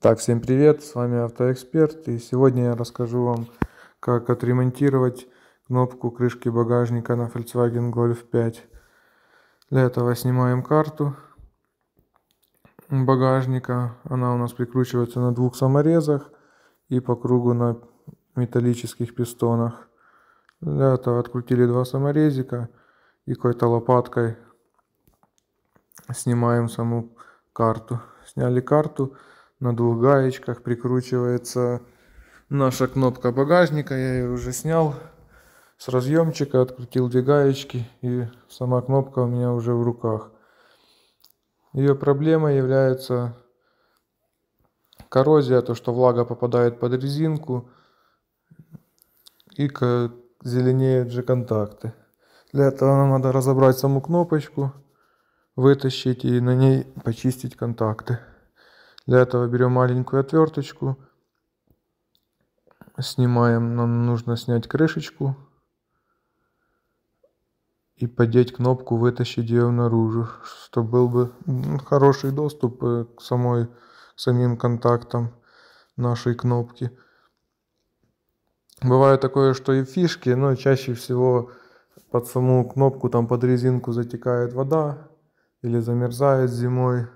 Так, всем привет, с вами Автоэксперт, и сегодня я расскажу вам, как отремонтировать кнопку крышки багажника на Volkswagen Golf 5. Для этого снимаем карту багажника, она у нас прикручивается на двух саморезах и по кругу на металлических пистонах. Для этого открутили два саморезика и какой-то лопаткой снимаем саму карту. Сняли карту на двух гаечках прикручивается наша кнопка багажника. Я ее уже снял с разъемчика, открутил две гаечки и сама кнопка у меня уже в руках. Ее проблема является коррозия, то что влага попадает под резинку и зеленеют же контакты. Для этого нам надо разобрать саму кнопочку, вытащить и на ней почистить контакты. Для этого берем маленькую отверточку, снимаем, нам нужно снять крышечку и подеть кнопку «Вытащить ее наружу», чтобы был бы хороший доступ э, к, самой, к самим контактам нашей кнопки. Бывает такое, что и фишки, но чаще всего под саму кнопку, там под резинку затекает вода или замерзает зимой.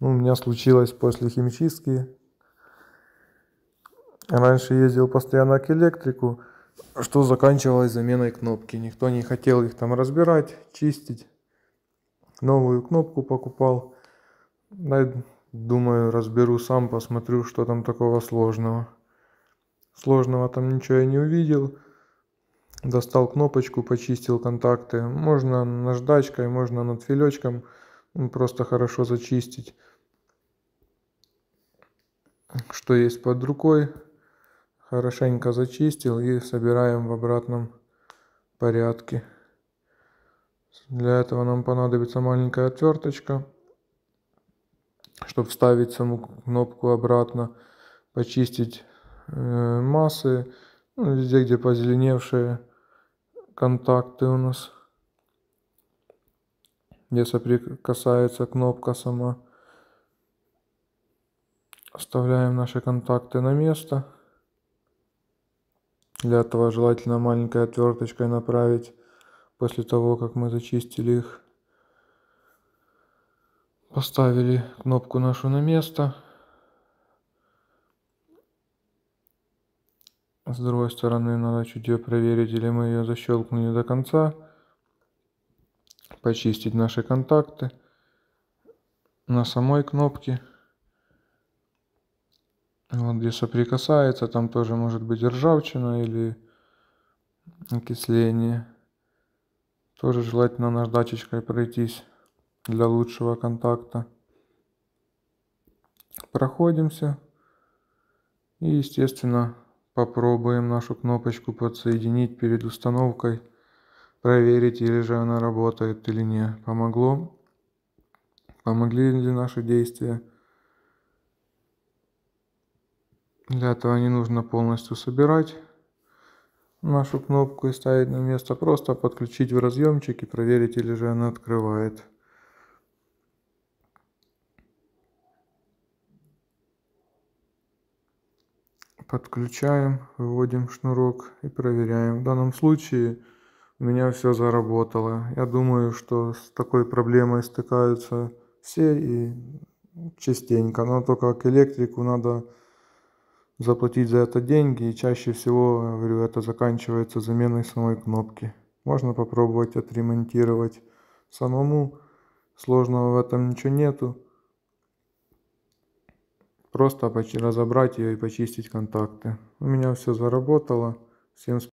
Ну, у меня случилось после химчистки. Раньше ездил постоянно к электрику, что заканчивалось заменой кнопки. Никто не хотел их там разбирать, чистить. Новую кнопку покупал. Думаю, разберу сам, посмотрю, что там такого сложного. Сложного там ничего я не увидел. Достал кнопочку, почистил контакты. Можно наждачкой, можно надфилечком. просто хорошо зачистить что есть под рукой. Хорошенько зачистил и собираем в обратном порядке. Для этого нам понадобится маленькая отверточка, чтобы вставить саму кнопку обратно, почистить э, массы, ну, везде, где позеленевшие контакты у нас, где соприкасается кнопка сама. Вставляем наши контакты на место. Для этого желательно маленькой отверточкой направить после того, как мы зачистили их. Поставили кнопку нашу на место. С другой стороны, надо чуть ее проверить, или мы ее защелкнули до конца. Почистить наши контакты на самой кнопке. Вот где соприкасается, там тоже может быть ржавчина или окисление. Тоже желательно наждачечкой пройтись для лучшего контакта. Проходимся. И, естественно, попробуем нашу кнопочку подсоединить перед установкой. Проверить, или же она работает или не. Помогло? Помогли ли наши действия? Для этого не нужно полностью собирать нашу кнопку и ставить на место. Просто подключить в разъемчик и проверить, или же она открывает. Подключаем, выводим шнурок и проверяем. В данном случае у меня все заработало. Я думаю, что с такой проблемой стыкаются все и частенько. Но только к электрику надо заплатить за это деньги, и чаще всего, я говорю, это заканчивается заменой самой кнопки. Можно попробовать отремонтировать самому, сложного в этом ничего нету. Просто разобрать ее и почистить контакты. У меня все заработало. Всем спасибо.